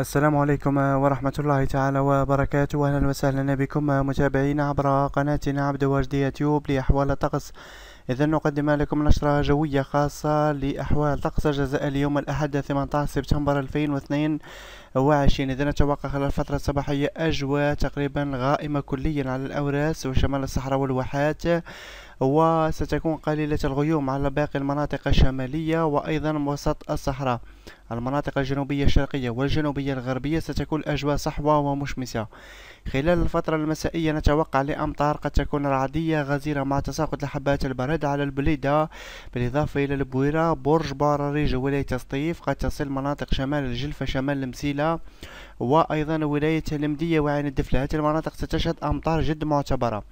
السلام عليكم ورحمة الله تعالى وبركاته أهلا وسهلا بكم متابعين عبر قناتنا عبد وجدي يوتيوب لأحوال الطقس إذا نقدم لكم نشرة جوية خاصة لأحوال طقس الجزائر اليوم الأحد 18 سبتمبر 2022 إذا نتوقع خلال الفترة الصباحية أجواء تقريبا غائمة كليا على الأوراس وشمال الصحراء والواحات وستكون قليلة الغيوم على باقي المناطق الشمالية وأيضا وسط الصحراء المناطق الجنوبية الشرقية والجنوبية الغربية ستكون أجواء صحوة ومشمسة خلال الفترة المسائية نتوقع لأمطار قد تكون رعدية غزيرة مع تساقط لحبات البرد على البليدة بالإضافة إلى البويرة برج باراريج ولاية الصيف قد تصل مناطق شمال الجلفة شمال المسيلة وأيضا ولاية المدية وعين هذه المناطق ستشهد أمطار جد معتبرة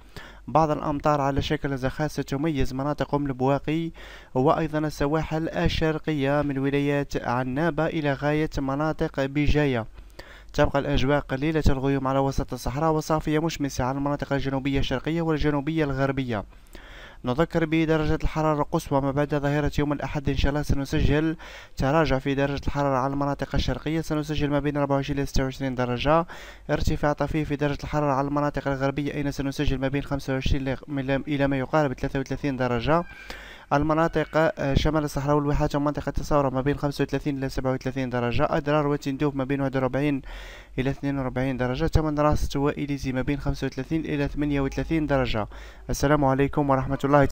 بعض الأمطار على شكل زخات ستميز مناطق أم البواقي وأيضا السواحل الشرقية من ولاية عنابة إلى غاية مناطق بجاية تبقى الأجواء قليلة الغيوم على وسط الصحراء وصافية مشمسة على المناطق الجنوبية الشرقية والجنوبية الغربية نذكر بدرجة الحرارة القصوى ما بعد ظهيرة يوم الأحد إن شاء الله سنسجل تراجع في درجة الحرارة على المناطق الشرقية سنسجل ما بين 24 إلى 26 درجة ارتفاع طفيف في درجة الحرارة على المناطق الغربية أين سنسجل ما بين 25 إلى ما يقارب 33 درجة المناطق آه، شمال الصحراء والواحات ومنطقة تصورة ما بين 35 إلى 37 درجة أدرار وتندوف ما بين 41 إلى 42 درجة تمن راس وإليزي ما بين 35 إلى 38 درجة السلام عليكم ورحمة الله